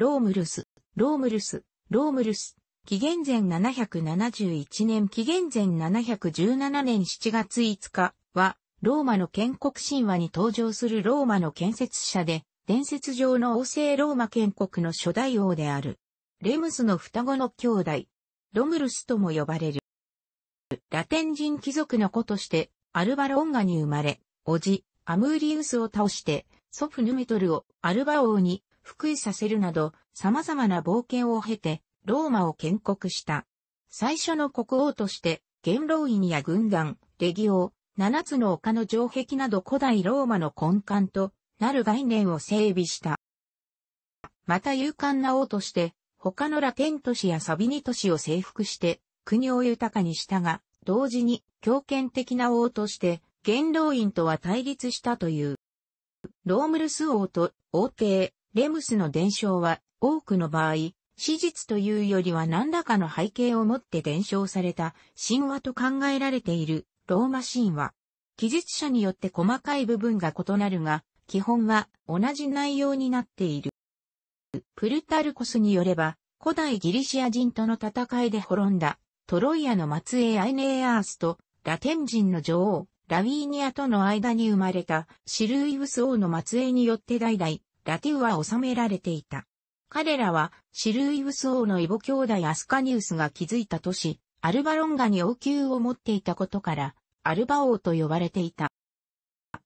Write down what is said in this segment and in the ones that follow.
ロームルス、ロームルス、ロームルス。紀元前771年、紀元前717年7月5日は、ローマの建国神話に登場するローマの建設者で、伝説上の王政ローマ建国の初代王である。レムスの双子の兄弟、ロムルスとも呼ばれる。ラテン人貴族の子として、アルバロンガに生まれ、叔父、アムーリウスを倒して、祖父ヌメトルをアルバ王に復位させるなど、様々な冒険を経て、ローマを建国した。最初の国王として、元老院や軍団、レギオ、七つの丘の城壁など古代ローマの根幹となる概念を整備した。また勇敢な王として、他のラテン都市やサビニ都市を征服して、国を豊かにしたが、同時に強権的な王として、元老院とは対立したという。ロームルス王と王帝、レムスの伝承は多くの場合、史実というよりは何らかの背景をもって伝承された神話と考えられているローマ神話。記述者によって細かい部分が異なるが、基本は同じ内容になっている。プルタルコスによれば、古代ギリシア人との戦いで滅んだトロイアの末裔アイネーアースとラテン人の女王ラウィーニアとの間に生まれたシルイウス王の末裔によって代々ラティウは収められていた。彼らは、シルイウス王のイボ兄弟アスカニウスが築いた都市、アルバロンガに王宮を持っていたことから、アルバ王と呼ばれていた。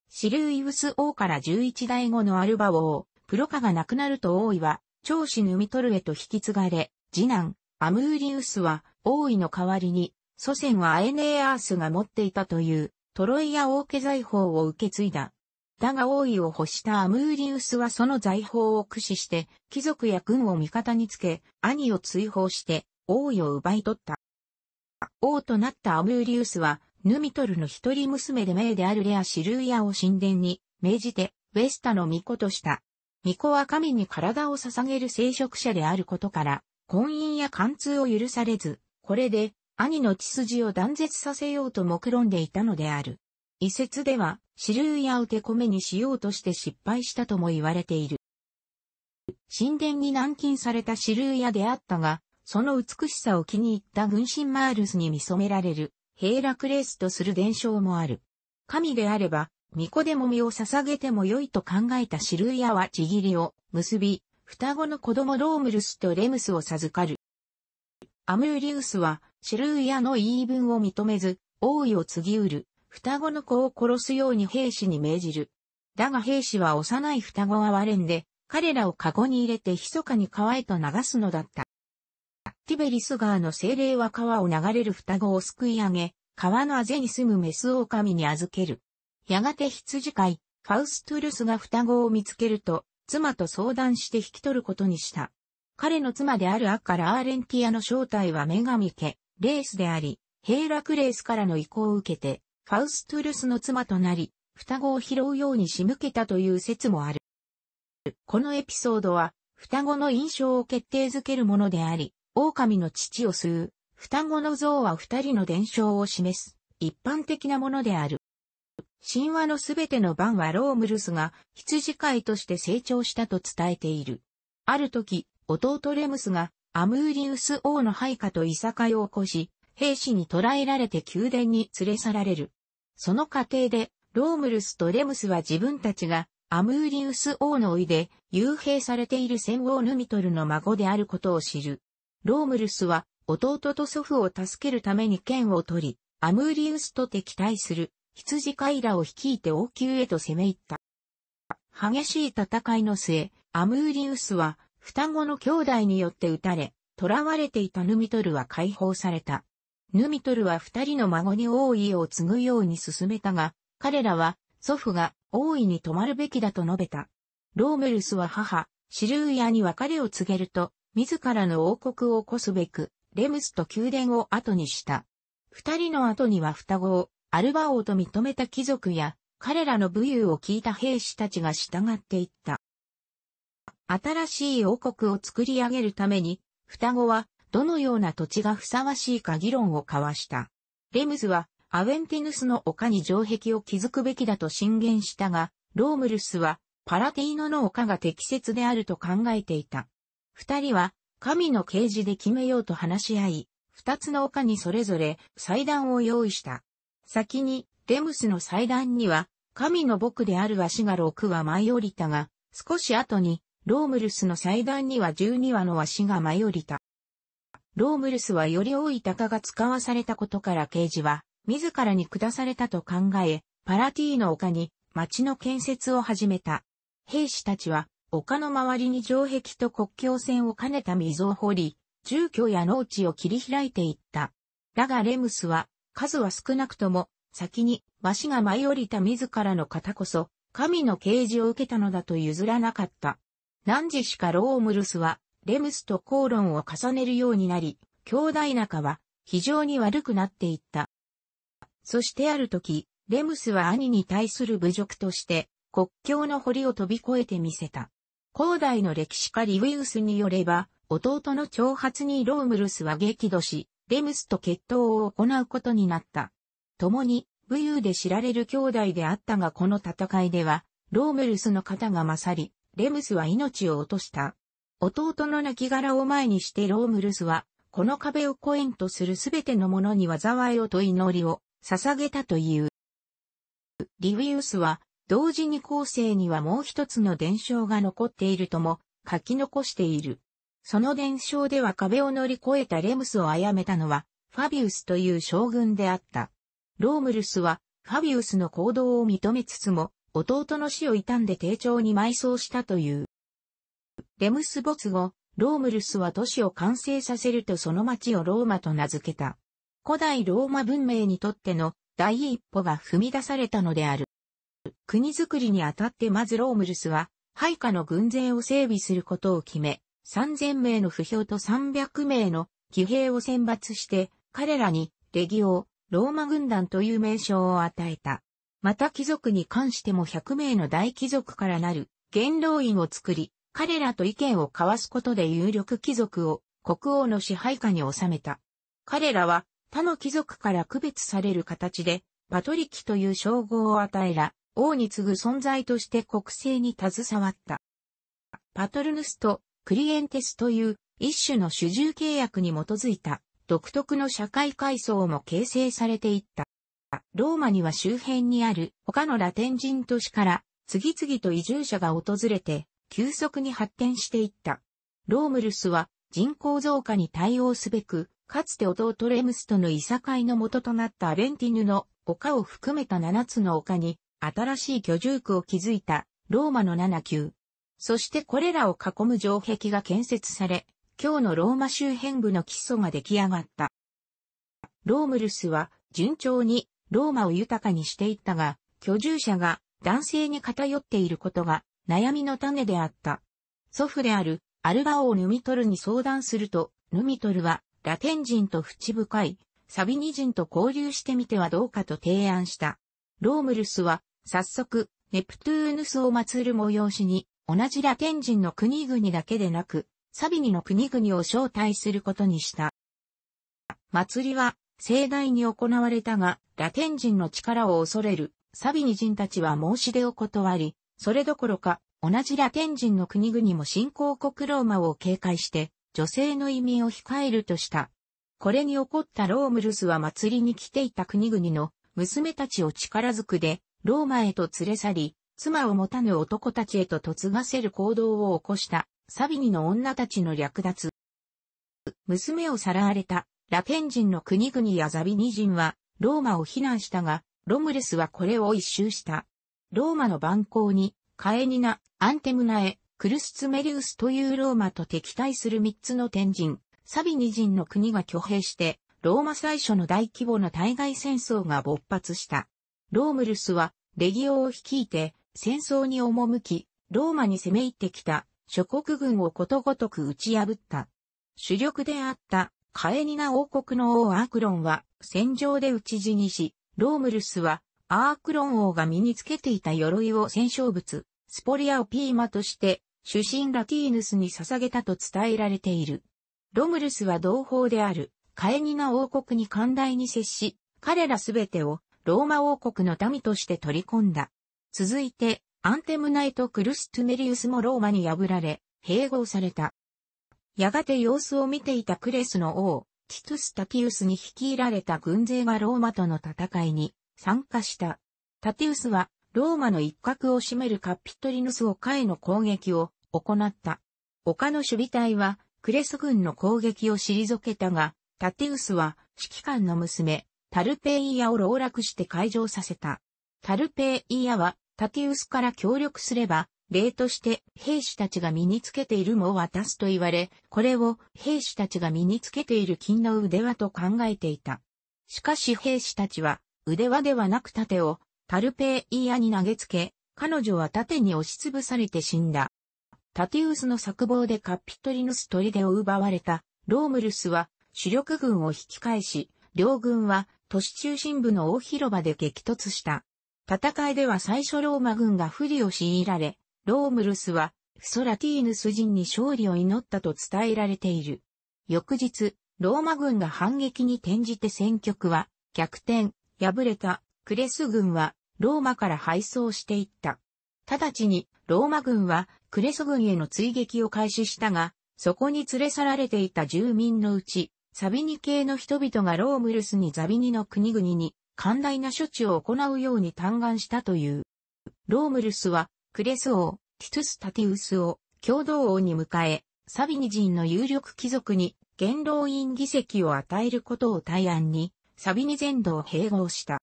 シルイウス王から11代後のアルバ王、プロカが亡くなると王位は、長子ヌミトルへと引き継がれ、次男、アムーリウスは王位の代わりに、祖先はアエネーアースが持っていたという、トロイア王家財宝を受け継いだ。だが王位を欲したアムーリウスはその財宝を駆使して、貴族や軍を味方につけ、兄を追放して、王位を奪い取った。王となったアムーリウスは、ヌミトルの一人娘で名であるレアシルーヤを神殿に、命じて、ウェスタの巫女とした。巫女は神に体を捧げる聖職者であることから、婚姻や貫通を許されず、これで、兄の血筋を断絶させようと目論んでいたのである。遺説では、シルーやうて米にしようとして失敗したとも言われている。神殿に軟禁されたシルー屋であったが、その美しさを気に入った軍神マールスに見染められる、ヘイラクレースとする伝承もある。神であれば、巫女でも身を捧げても良いと考えたシルー屋はちぎりを結び、双子の子供ロームルスとレムスを授かる。アムーリウスは、シルー屋の言い分を認めず、王位を継ぎうる。双子の子を殺すように兵士に命じる。だが兵士は幼い双子は割れんで、彼らをカゴに入れて密かに川へと流すのだった。ティベリス川の精霊は川を流れる双子をすくい上げ、川のあぜに住むメス狼に預ける。やがて羊飼い、ファウストゥルスが双子を見つけると、妻と相談して引き取ることにした。彼の妻であるアッカラ・アーレンティアの正体は女神家、レースであり、ヘイラクレースからの意向を受けて、ファウストゥルスの妻となり、双子を拾うように仕向けたという説もある。このエピソードは、双子の印象を決定づけるものであり、狼の父を吸う、双子の像は二人の伝承を示す、一般的なものである。神話のすべての晩はロームルスが羊飼いとして成長したと伝えている。ある時、弟レムスがアムーリウス王の配下といさかいを起こし、兵士に捕らえられて宮殿に連れ去られる。その過程で、ロームルスとレムスは自分たちがアムーリウス王のいで、幽閉されている戦王ヌミトルの孫であることを知る。ロームルスは、弟と祖父を助けるために剣を取り、アムーリウスと敵対する羊飼いらを率いて王宮へと攻め入った。激しい戦いの末、アムーリウスは双子の兄弟によって撃たれ、囚われていたヌミトルは解放された。ヌミトルは二人の孫に王位を継ぐように進めたが、彼らは祖父が王位に泊まるべきだと述べた。ローメルスは母、シルーヤに別れを告げると、自らの王国を起こすべく、レムスと宮殿を後にした。二人の後には双子を、アルバ王と認めた貴族や、彼らの武勇を聞いた兵士たちが従っていった。新しい王国を作り上げるために、双子はどのような土地がふさわしいか議論を交わした。レムズは、アウェンティヌスの丘に城壁を築くべきだと進言したが、ロームルスは、パラティーノの丘が適切であると考えていた。二人は、神の啓示で決めようと話し合い、二つの丘にそれぞれ祭壇を用意した。先に、レムスの祭壇には、神の僕である足が6羽舞い降りたが、少し後に、ロームルスの祭壇には12羽の足が舞い降りた。ロームルスはより多い鷹が使わされたことから刑事は、自らに下されたと考え、パラティーの丘に町の建設を始めた。兵士たちは、丘の周りに城壁と国境線を兼ねた溝を掘り、住居や農地を切り開いていった。だがレムスは、数は少なくとも、先に、わしが舞い降りた自らの方こそ、神の啓示を受けたのだと譲らなかった。何時しかロームルスは、レムスと口論を重ねるようになり、兄弟仲は非常に悪くなっていった。そしてある時、レムスは兄に対する侮辱として、国境の堀を飛び越えてみせた。広大の歴史家リウィウスによれば、弟の挑発にロームルスは激怒し、レムスと決闘を行うことになった。共に、武勇で知られる兄弟であったがこの戦いでは、ロームルスの肩が勝り、レムスは命を落とした。弟の亡骸を前にしてロームルスは、この壁をコえンとするすべてのものに災いをと祈りを捧げたという。リウィウスは、同時に後世にはもう一つの伝承が残っているとも書き残している。その伝承では壁を乗り越えたレムスを殺めたのは、ファビウスという将軍であった。ロームルスは、ファビウスの行動を認めつつも、弟の死を悼んで丁重に埋葬したという。レムス没後、ロームルスは都市を完成させるとその町をローマと名付けた。古代ローマ文明にとっての第一歩が踏み出されたのである。国づくりにあたってまずロームルスは、配下の軍勢を整備することを決め、3000名の不評と300名の騎兵を選抜して、彼らに、レギオ、ローマ軍団という名称を与えた。また貴族に関しても100名の大貴族からなる元老院を作り、彼らと意見を交わすことで有力貴族を国王の支配下に収めた。彼らは他の貴族から区別される形で、パトリキという称号を与えら、王に次ぐ存在として国政に携わった。パトルヌスとクリエンテスという一種の主従契約に基づいた独特の社会階層も形成されていった。ローマには周辺にある他のラテン人都市から次々と移住者が訪れて急速に発展していった。ロームルスは人口増加に対応すべく、かつて弟レムスとのいさかいの元となったアレンティヌの丘を含めた7つの丘に新しい居住区を築いたローマの7級。そしてこれらを囲む城壁が建設され、今日のローマ周辺部の基礎が出来上がった。ロームルスは順調にローマを豊かにしていったが、居住者が男性に偏っていることが悩みの種であった。祖父であるアルバオ・ヌミトルに相談すると、ヌミトルはラテン人と淵深いサビニ人と交流してみてはどうかと提案した。ロームルスは早速ネプトゥーヌスを祀る催しに同じラテン人の国々だけでなくサビニの国々を招待することにした。祭りは盛大に行われたがラテン人の力を恐れるサビニ人たちは申し出を断り、それどころか、同じラテン人の国々も新興国ローマを警戒して、女性の移民を控えるとした。これに怒ったロームルスは祭りに来ていた国々の娘たちを力ずくでローマへと連れ去り、妻を持たぬ男たちへと嫁がせる行動を起こしたサビニの女たちの略奪。娘をさらわれたラテン人の国々やザビニ人はローマを非難したが、ロムレスはこれを一周した。ローマの蛮行に、カエニナ、アンテムナエ、クルスツメリウスというローマと敵対する三つの天神、サビニ人の国が挙兵して、ローマ最初の大規模な対外戦争が勃発した。ロームルスは、レギオを率いて、戦争に赴き、ローマに攻め入ってきた、諸国軍をことごとく打ち破った。主力であった、カエニナ王国の王アクロンは、戦場で討ち死にし、ロームルスは、アークロン王が身につけていた鎧を戦勝物、スポリアをピーマとして、主神ラティーヌスに捧げたと伝えられている。ロムルスは同胞である、カエニナ王国に寛大に接し、彼らすべてをローマ王国の民として取り込んだ。続いて、アンテムナイト・クルストゥメリウスもローマに破られ、併合された。やがて様子を見ていたクレスの王、ティトゥス・タピウスに率いられた軍勢がローマとの戦いに参加した。タテウスは、ローマの一角を占めるカピトリヌス丘への攻撃を行った。丘の守備隊は、クレス軍の攻撃を退けたが、タテウスは、指揮官の娘、タルペイヤを籠絡して会場させた。タルペイヤは、タテウスから協力すれば、例として兵士たちが身につけているもを渡すと言われ、これを兵士たちが身につけている金の腕輪と考えていた。しかし兵士たちは腕輪ではなく盾を、タルペーイアに投げつけ、彼女は盾に押しつぶされて死んだ。タティウスの策謀でカピトリヌス砦を奪われた、ロームルスは主力軍を引き返し、両軍は都市中心部の大広場で激突した。戦いでは最初ローマ軍が不利を強いられ、ロームルスはフソラティーヌス人に勝利を祈ったと伝えられている。翌日、ローマ軍が反撃に転じて戦局は逆転、敗れたクレス軍はローマから敗走していった。直ちにローマ軍はクレス軍への追撃を開始したが、そこに連れ去られていた住民のうち、サビニ系の人々がロームルスにザビニの国々に寛大な処置を行うように嘆願したという。ロームルスはクレス王、ティトゥス・タティウスを共同王に迎え、サビニ人の有力貴族に元老院議席を与えることを対案にサビニ全土を併合した。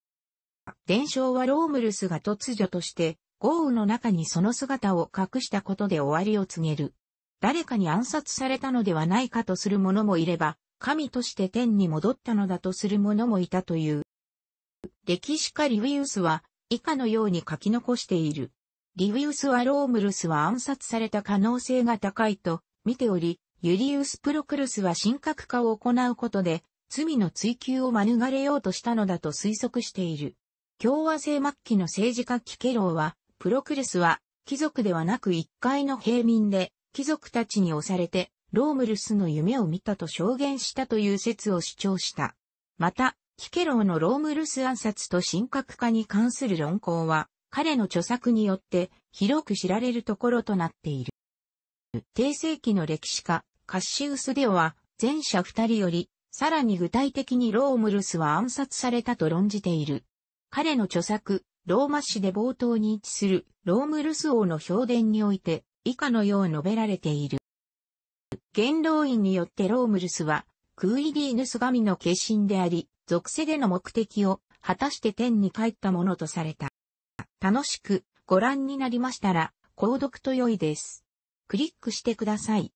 伝承はロームルスが突如として豪雨の中にその姿を隠したことで終わりを告げる。誰かに暗殺されたのではないかとする者もいれば、神として天に戻ったのだとする者もいたという。歴史家リウィウスは以下のように書き残している。リウィウスはロームルスは暗殺された可能性が高いと見ており、ユリウス・プロクルスは神格化を行うことで罪の追及を免れようとしたのだと推測している。共和制末期の政治家キケローは、プロクルスは、貴族ではなく一階の平民で、貴族たちに押されて、ロームルスの夢を見たと証言したという説を主張した。また、キケローのロームルス暗殺と神格化に関する論考は、彼の著作によって広く知られるところとなっている。帝世紀の歴史家、カッシウス・デオは、前者二人よりさらに具体的にロームルスは暗殺されたと論じている。彼の著作、ローマ史で冒頭に位置するロームルス王の評伝において以下のよう述べられている。元老院によってロームルスはクイリーヌス神の化身であり、属世での目的を果たして天に帰ったものとされた。楽しくご覧になりましたら、購読と良いです。クリックしてください。